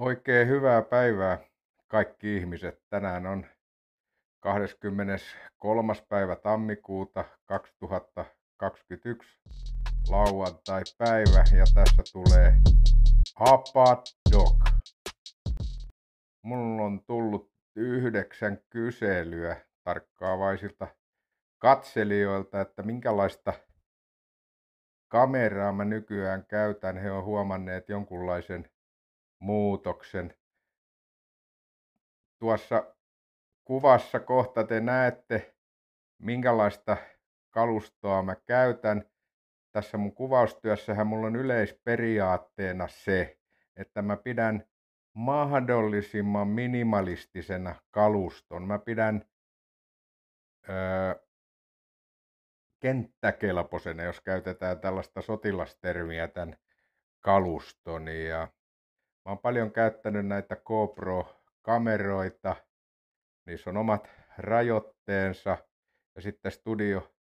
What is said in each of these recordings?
Oikein hyvää päivää kaikki ihmiset. Tänään on 23. päivä tammikuuta 2021 lauantai-päivä ja tässä tulee Hapa Dog. Mulla on tullut yhdeksän kyselyä tarkkaavaisilta katselijoilta, että minkälaista kameraa mä nykyään käytän. He on huomanneet jonkunlaisen – muutoksen. Tuossa kuvassa kohta te näette, minkälaista kalustoa mä käytän. Tässä mun kuvaustyössähän mulla on yleisperiaatteena se, että mä pidän mahdollisimman minimalistisena kaluston. Mä pidän öö, kenttäkelpoisena, jos käytetään tällaista sotilastermiä, tämän kaluston. Ja Mä oon paljon käyttänyt näitä GoPro-kameroita. Niissä on omat rajoitteensa. Ja sitten studio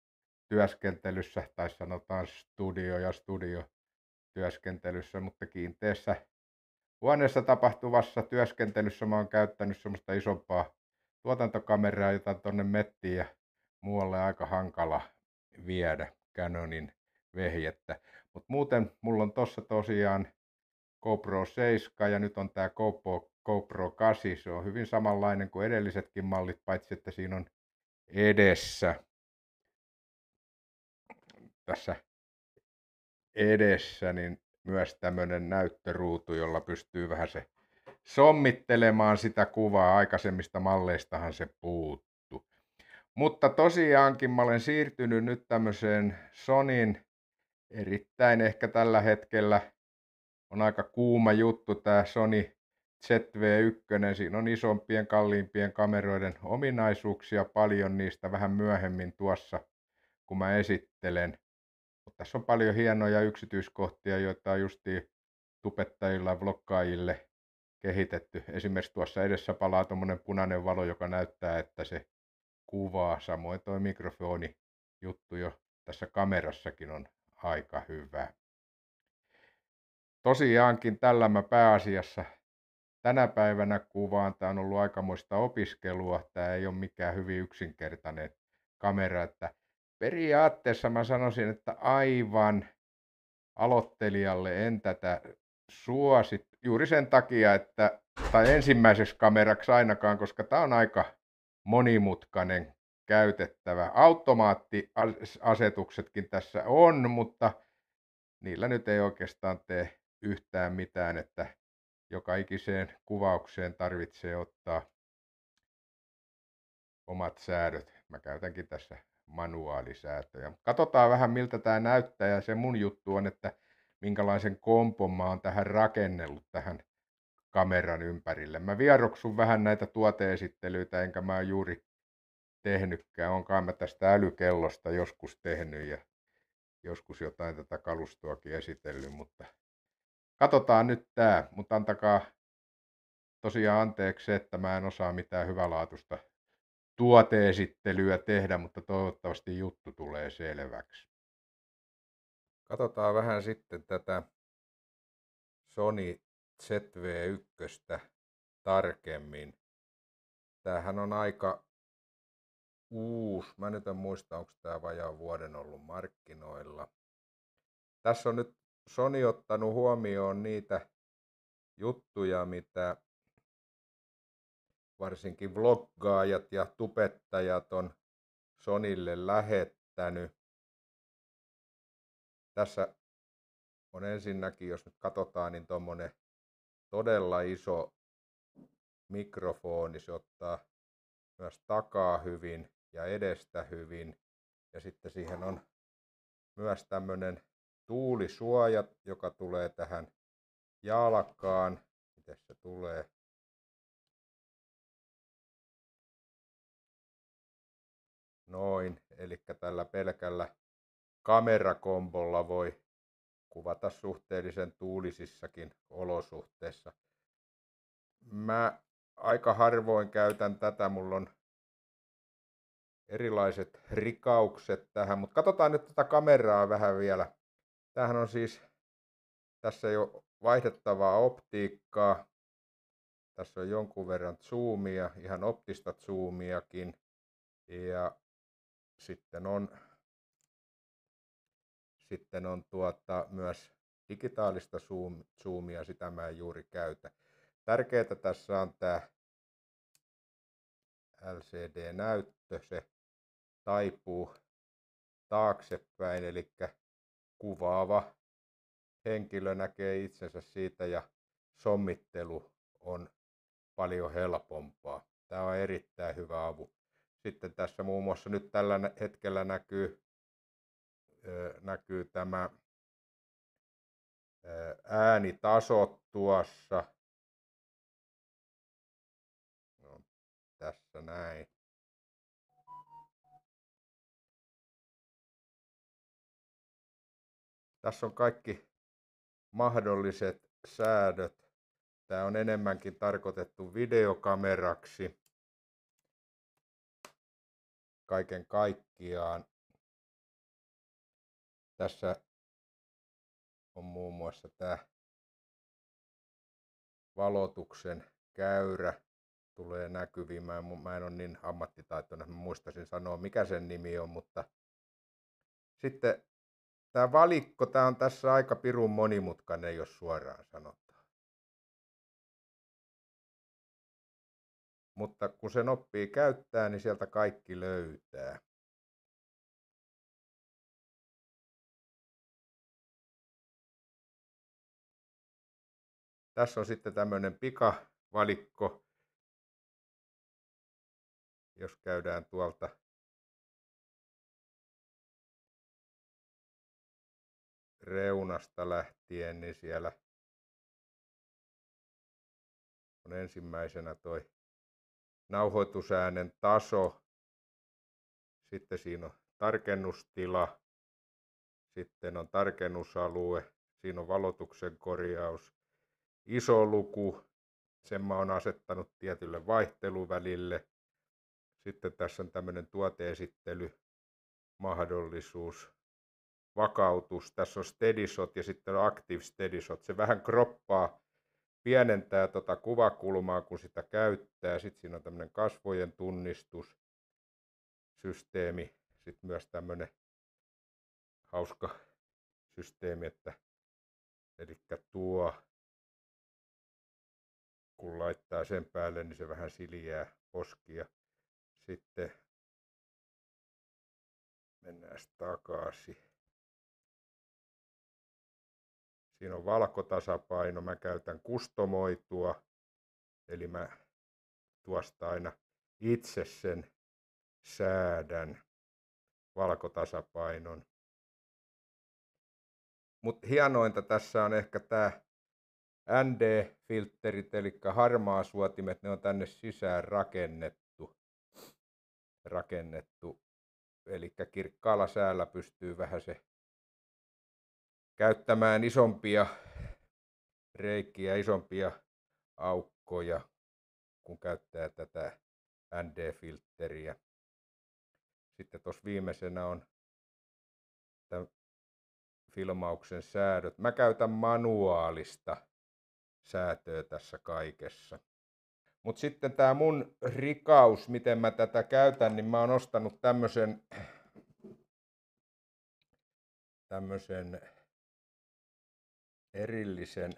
työskentelyssä, tai sanotaan studio ja studio työskentelyssä, mutta kiinteessä huoneessa tapahtuvassa työskentelyssä mä oon käyttänyt semmoista isompaa tuotantokameraa, jota tuonne mettiin ja muualle aika hankala viedä Canonin vehjettä. Mutta muuten mulla on tossa tosiaan GoPro 7 ja nyt on tämä GoPro, GoPro 8. Se on hyvin samanlainen kuin edellisetkin mallit, paitsi että siinä on edessä tässä edessä niin myös tämmöinen näyttöruutu, jolla pystyy vähän se sommittelemaan sitä kuvaa. Aikaisemmista malleistahan se puuttu. Mutta tosiaankin mä olen siirtynyt nyt tämmöiseen Sonin erittäin ehkä tällä hetkellä on aika kuuma juttu tämä Sony ZV1. Siinä on isompien, kalliimpien kameroiden ominaisuuksia, paljon niistä vähän myöhemmin tuossa, kun mä esittelen. Mutta tässä on paljon hienoja yksityiskohtia, joita on justiin tupettajilla, vlogkaajille kehitetty. Esimerkiksi tuossa edessä palaa tuommoinen punainen valo, joka näyttää, että se kuvaa. Samoin tuo mikrofoni juttu jo tässä kamerassakin on aika hyvä tosiaankin tällä mä pääasiassa tänä päivänä kuvaan. Tämä on ollut aikamoista opiskelua. Tämä ei ole mikään hyvin yksinkertainen kamera. Että periaatteessa mä sanoisin, että aivan aloittelijalle en tätä suosit juuri sen takia, että, tai ensimmäiseksi kameraksi ainakaan, koska tämä on aika monimutkainen käytettävä. Automaattiasetuksetkin tässä on, mutta niillä nyt ei oikeastaan tee yhtään mitään, että joka ikiseen kuvaukseen tarvitsee ottaa omat säädöt. Mä käytänkin tässä manuaalisäätöjä. Katsotaan vähän miltä tämä näyttää ja se mun juttu on, että minkälaisen kompon mä oon tähän rakennellut tähän kameran ympärille. Mä vieroksun vähän näitä tuoteesittelyitä, enkä mä juuri tehnytkään. Onkaan mä tästä älykellosta joskus tehnyt ja joskus jotain tätä kalustoakin esitellyt, mutta katsotaan nyt tämä, mutta antakaa tosiaan anteeksi että mä en osaa mitään hyvälaatuista tuoteesittelyä tehdä, mutta toivottavasti juttu tulee selväksi. Katsotaan vähän sitten tätä Sony ZV1 tarkemmin. Tämähän on aika uusi. Mä nyt en muista, onko tämä vajaa vuoden ollut markkinoilla. Tässä on nyt Sony ottanut huomioon niitä juttuja, mitä varsinkin vloggaajat ja tubettajat on Sonille lähettänyt. Tässä on ensinnäkin, jos nyt katsotaan, niin tuommoinen todella iso mikrofoni. Se ottaa myös takaa hyvin ja edestä hyvin. Ja sitten siihen on myös tämmöinen tuulisuojat, joka tulee tähän jalkaan. Miten se tulee? Noin, eli tällä pelkällä kamerakombolla voi kuvata suhteellisen tuulisissakin olosuhteissa. Mä aika harvoin käytän tätä, mulla on erilaiset rikaukset tähän, mutta katsotaan nyt tätä kameraa vähän vielä Tämähän on siis, tässä ei ole vaihdettavaa optiikkaa. Tässä on jonkun verran zoomia, ihan optista zoomiakin. Ja sitten on, sitten on tuota, myös digitaalista zoom, zoomia, sitä mä en juuri käytä. Tärkeää tässä on tämä LCD-näyttö, se taipuu taaksepäin, eli kuvaava henkilö näkee itsensä siitä ja sommittelu on paljon helpompaa. Tämä on erittäin hyvä avu. Sitten tässä muun muassa nyt tällä hetkellä näkyy, näkyy tämä äänitaso tuossa. No, tässä näin. Tässä on kaikki mahdolliset säädöt. Tämä on enemmänkin tarkoitettu videokameraksi kaiken kaikkiaan. Tässä on muun muassa tämä valotuksen käyrä tulee näkyviin. Mä en, mä en ole niin ammattitaitoinen, mä muistaisin sanoa mikä sen nimi on, mutta sitten tämä valikko, tämä on tässä aika pirun monimutkainen, jos suoraan sanotaan. Mutta kun sen oppii käyttää, niin sieltä kaikki löytää. Tässä on sitten tämmöinen pikavalikko, jos käydään tuolta reunasta lähtien, niin siellä on ensimmäisenä toi nauhoitusäänen taso, sitten siinä on tarkennustila, sitten on tarkennusalue, siinä on valotuksen korjaus, iso luku, sen mä oon asettanut tietylle vaihteluvälille. Sitten tässä on tämmöinen tuoteesittelymahdollisuus, vakautus, tässä on steady shot ja sitten on active steady shot. Se vähän kroppaa, pienentää tota kuvakulmaa, kun sitä käyttää. Sitten siinä on tämmöinen kasvojen tunnistussysteemi. Sitten myös tämmöinen hauska systeemi, että eli tuo, kun laittaa sen päälle, niin se vähän siljää poskia. Sitten mennään takaisin. Siinä on valkotasapaino, mä käytän kustomoitua, eli mä tuosta aina itse sen säädän valkotasapainon. Mutta hienointa tässä on ehkä tämä ND-filterit, eli suotimet, ne on tänne sisään rakennettu. rakennettu. Eli kirkkaalla säällä pystyy vähän se käyttämään isompia reikiä, isompia aukkoja, kun käyttää tätä ND-filtteriä. Sitten tuossa viimeisenä on tämän filmauksen säädöt. Mä käytän manuaalista säätöä tässä kaikessa. Mutta sitten tämä mun rikaus, miten mä tätä käytän, niin mä oon ostanut tämmöisen tämmöisen erillisen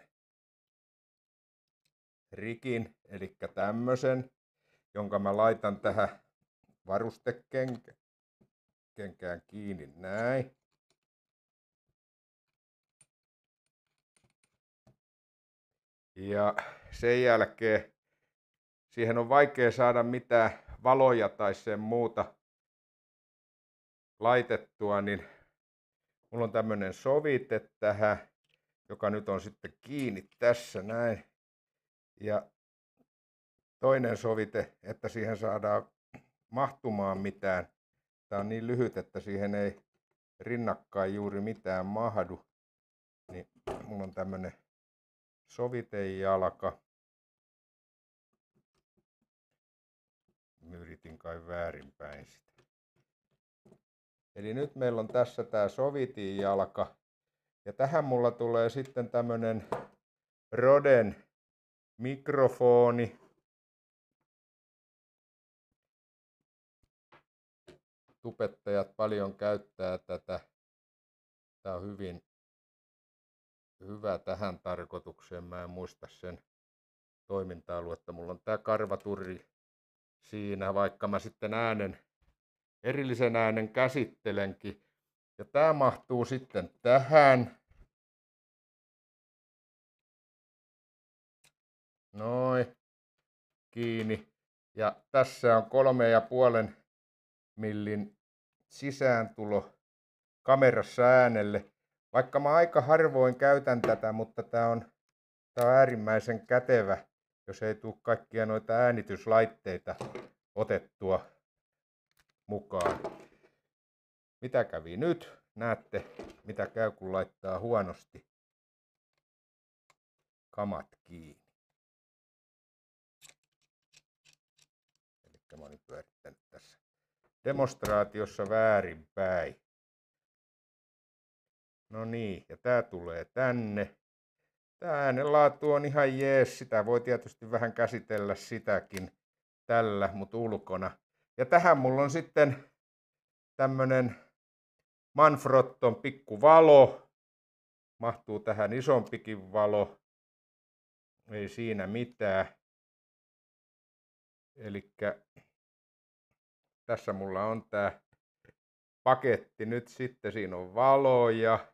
rikin, eli tämmöisen, jonka mä laitan tähän varustekenkään kiinni näin. Ja sen jälkeen siihen on vaikea saada mitään valoja tai sen muuta laitettua, niin mulla on tämmöinen sovite tähän joka nyt on sitten kiinni tässä näin. Ja toinen sovite, että siihen saadaan mahtumaan mitään. Tämä on niin lyhyt, että siihen ei rinnakkain juuri mitään mahdu. Niin mulla on tämmönen sovitejalka. Yritin kai väärinpäin sitä. Eli nyt meillä on tässä tämä jalka. Ja tähän mulla tulee sitten tämmönen Roden mikrofoni. Tupettajat paljon käyttää tätä. Tämä on hyvin hyvä tähän tarkoitukseen. Mä en muista sen toiminta-aluetta. Mulla on tämä karvaturi siinä, vaikka mä sitten äänen, erillisen äänen käsittelenkin. Ja tämä mahtuu sitten tähän. Noin. Kiinni. Ja tässä on kolme ja puolen millin sisääntulo kamerassa äänelle. Vaikka mä aika harvoin käytän tätä, mutta tämä on, on äärimmäisen kätevä, jos ei tule kaikkia noita äänityslaitteita otettua mukaan. Mitä kävi nyt? Näette, mitä käy kun laittaa huonosti kamat kiinni. on nyt pyörittänyt tässä demonstraatiossa väärinpäin. No niin, ja tämä tulee tänne. tämä äänenlaatu on ihan jees, sitä voi tietysti vähän käsitellä sitäkin tällä, mutta ulkona. Ja tähän mulla on sitten tämmönen Manfrotton pikkuvalo. Mahtuu tähän isompikin valo. Ei siinä mitään. Elikkä tässä mulla on tämä paketti nyt sitten. Siinä on valo ja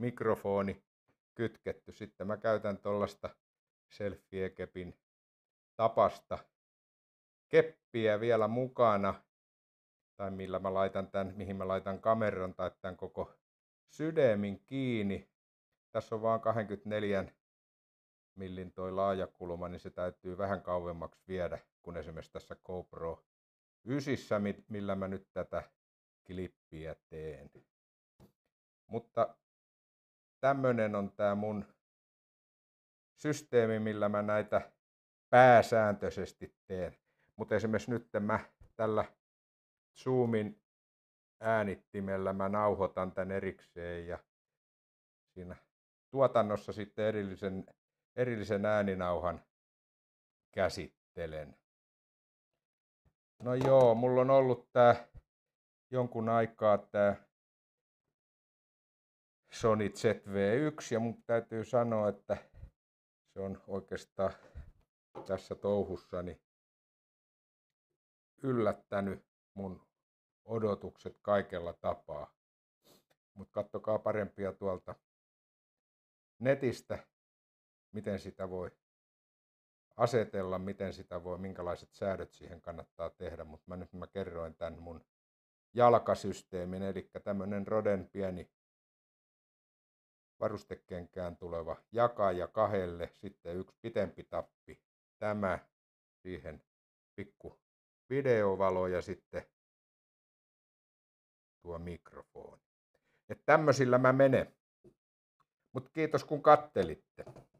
mikrofoni kytketty. Sitten mä käytän tuollaista selfie-kepin tapasta keppiä vielä mukana, tai millä mä laitan tämän, mihin mä laitan kameran tai tämän koko sydämin kiinni. Tässä on vaan 24 millin toi laajakulma, niin se täytyy vähän kauemmaksi viedä kuin esimerkiksi tässä GoPro 9, millä mä nyt tätä klippiä teen. Mutta tämmönen on tämä mun systeemi, millä mä näitä pääsääntöisesti teen. Mutta esimerkiksi nyt mä tällä Zoomin äänittimellä mä nauhoitan tän erikseen ja siinä tuotannossa sitten erillisen erillisen ääninauhan käsittelen. No joo, mulla on ollut tää jonkun aikaa tää Sony ZV1 ja mun täytyy sanoa, että se on oikeastaan tässä touhussani yllättänyt mun odotukset kaikella tapaa. Mutta kattokaa parempia tuolta netistä miten sitä voi asetella, miten sitä voi, minkälaiset säädöt siihen kannattaa tehdä, mutta mä nyt mä kerroin tämän mun jalkasysteemin, eli tämmöinen Roden pieni varustekenkään tuleva jakaja kahelle, sitten yksi pitempi tappi, tämä, siihen pikku videovalo ja sitten tuo mikrofoni. Että tämmöisillä mä menen. Mutta kiitos kun kattelitte.